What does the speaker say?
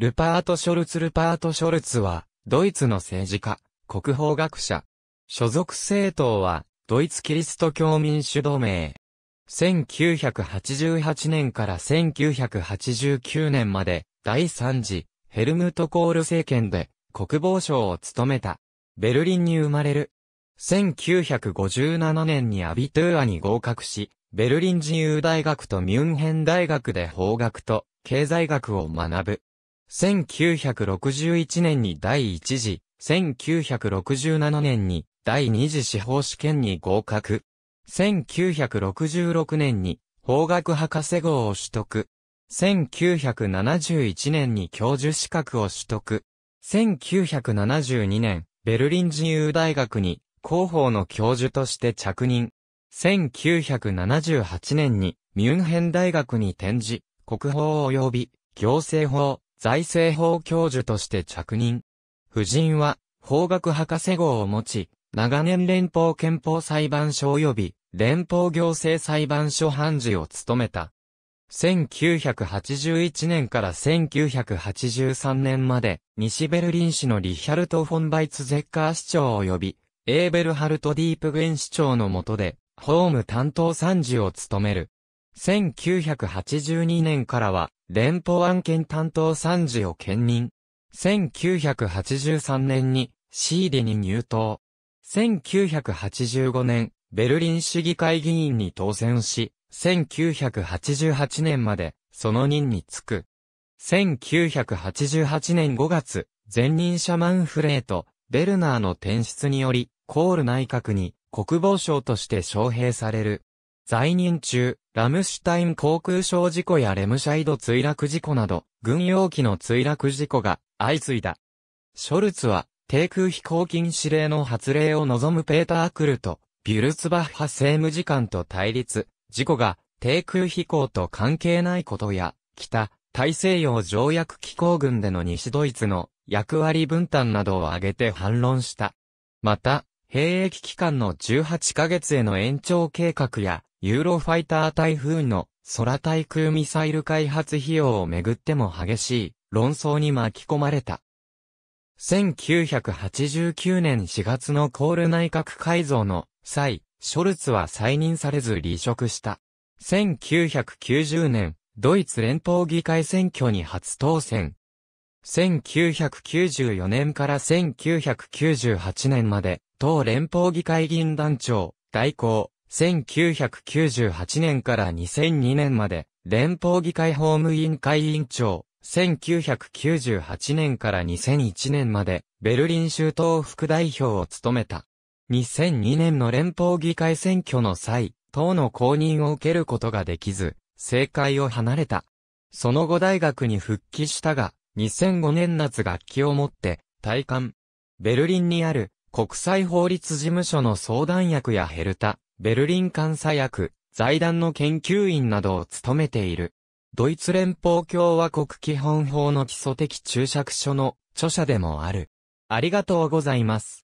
ルパート・ショルツ・ルパート・ショルツは、ドイツの政治家、国法学者。所属政党は、ドイツキリスト教民主同盟。1988年から1989年まで、第3次、ヘルムト・コール政権で、国防省を務めた。ベルリンに生まれる。1957年にアビトゥーアに合格し、ベルリン自由大学とミュンヘン大学で法学と経済学を学ぶ。1961年に第1次、1967年に第2次司法試験に合格。1966年に法学博士号を取得。1971年に教授資格を取得。1972年、ベルリン自由大学に広報の教授として着任。1978年にミュンヘン大学に転じ、国法及び行政法、財政法教授として着任。夫人は、法学博士号を持ち、長年連邦憲法裁判所及び、連邦行政裁判所判事を務めた。1981年から1983年まで、西ベルリン市のリヒャルト・フォン・バイツゼッカー市長及び、エーベルハルト・ディープ・グエン市長の下で、法務担当参事を務める。1982年からは、連邦案件担当参事を兼任。1983年に、シーデに入党。1985年、ベルリン市議会議員に当選し、1988年まで、その任に就く。1988年5月、前任者マンフレート、ベルナーの転出により、コール内閣に国防省として招聘される。在任中、ラムシュタイン航空ショー事故やレムシャイド墜落事故など、軍用機の墜落事故が相次いだ。ショルツは、低空飛行禁止令の発令を望むペーター・クルと、ビュルツバッハ政務次官と対立、事故が低空飛行と関係ないことや、北、大西洋条約機構軍での西ドイツの役割分担などを挙げて反論した。また、兵役期間の18ヶ月への延長計画や、ユーロファイター台風の空対空ミサイル開発費用をめぐっても激しい論争に巻き込まれた。1989年4月のコール内閣改造の際、ショルツは再任されず離職した。1990年、ドイツ連邦議会選挙に初当選。1994年から1998年まで、当連邦議会議員団長、代行、1998年から2002年まで、連邦議会法務委員会委員長、1998年から2001年まで、ベルリン州党副代表を務めた。2002年の連邦議会選挙の際、党の公認を受けることができず、政界を離れた。その後大学に復帰したが、2005年夏楽器を持って、退官。ベルリンにある国際法律事務所の相談役やヘルタ、ベルリン監査役、財団の研究員などを務めている。ドイツ連邦共和国基本法の基礎的注釈書の著者でもある。ありがとうございます。